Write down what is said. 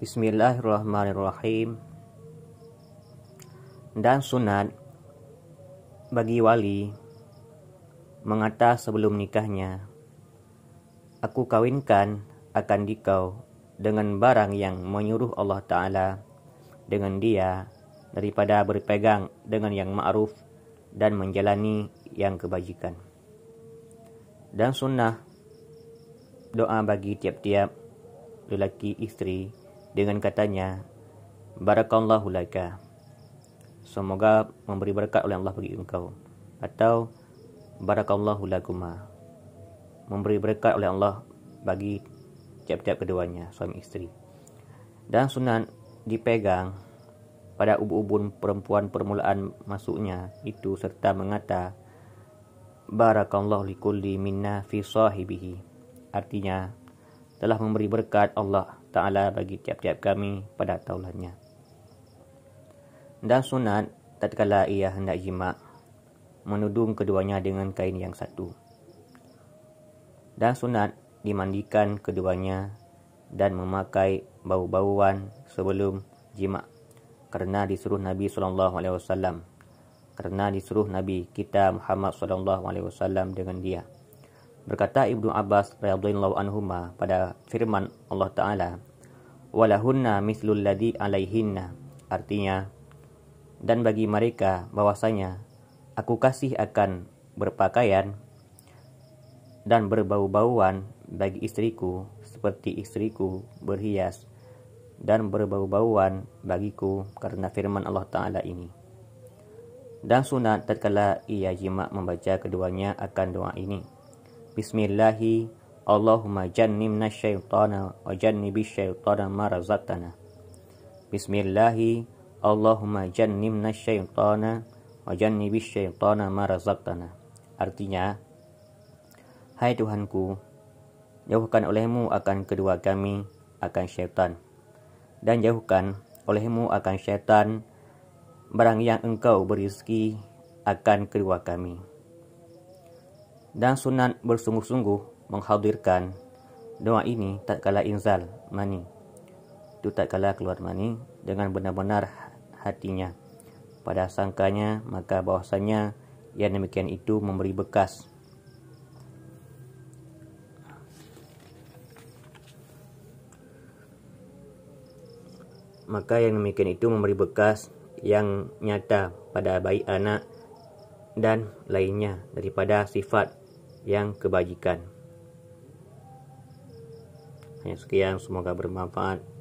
Bismillahirrahmanirrahim Dan sunat Bagi wali Mengata sebelum nikahnya Aku kawinkan akan dikau Dengan barang yang menyuruh Allah Ta'ala Dengan dia Daripada berpegang dengan yang ma'ruf Dan menjalani yang kebajikan Dan sunnah Doa bagi tiap-tiap lelaki isteri dengan katanya barakallahu laka semoga memberi berkat oleh Allah bagi engkau atau barakallahu lakuma memberi berkat oleh Allah bagi tiap-tiap keduanya suami isteri dan sunat dipegang pada ubun-ubun perempuan permulaan masuknya itu serta mengata barakallahu likulli minna fi sahibihi artinya telah memberi berkat Allah Ta'ala bagi tiap-tiap kami pada taulannya. Dan sunat, tatkala ia hendak jimat, menudung keduanya dengan kain yang satu. Dan sunat, dimandikan keduanya dan memakai bau-bauan sebelum jimat. Kerana disuruh Nabi SAW, kerana disuruh Nabi kita Muhammad SAW dengan dia. Berkata Ibnu Abbas radhiyallahu anhuma pada firman Allah Taala, "Walahunna mithlul ladzi alaihinna." Artinya, dan bagi mereka bahwasanya aku kasih akan berpakaian dan berbau-bauan bagi istriku seperti istriku berhias dan berbau-bauan bagiku karena firman Allah Ta'ala ini. Dan sunat tatkala ia jima membaca keduanya akan doa ini. Bismillahi Allahumma jannimna syaitana wa jannibi syaitana marazatana Bismillahi Allahumma jannimna syaitana wa jannibi syaitana marazatana Artinya Hai Tuhanku Jauhkan olehmu akan kedua kami akan syaitan Dan jauhkan olehmu akan syaitan Barang yang engkau berizki akan kedua kami dan sunat bersungguh-sungguh menghadirkan doa ini tak kala inzal mani itu tak kala keluar mani dengan benar-benar hatinya pada sangkanya maka bahwasanya yang demikian itu memberi bekas maka yang demikian itu memberi bekas yang nyata pada baik anak dan lainnya daripada sifat yang kebajikan. Hanya sekian, semoga bermanfaat.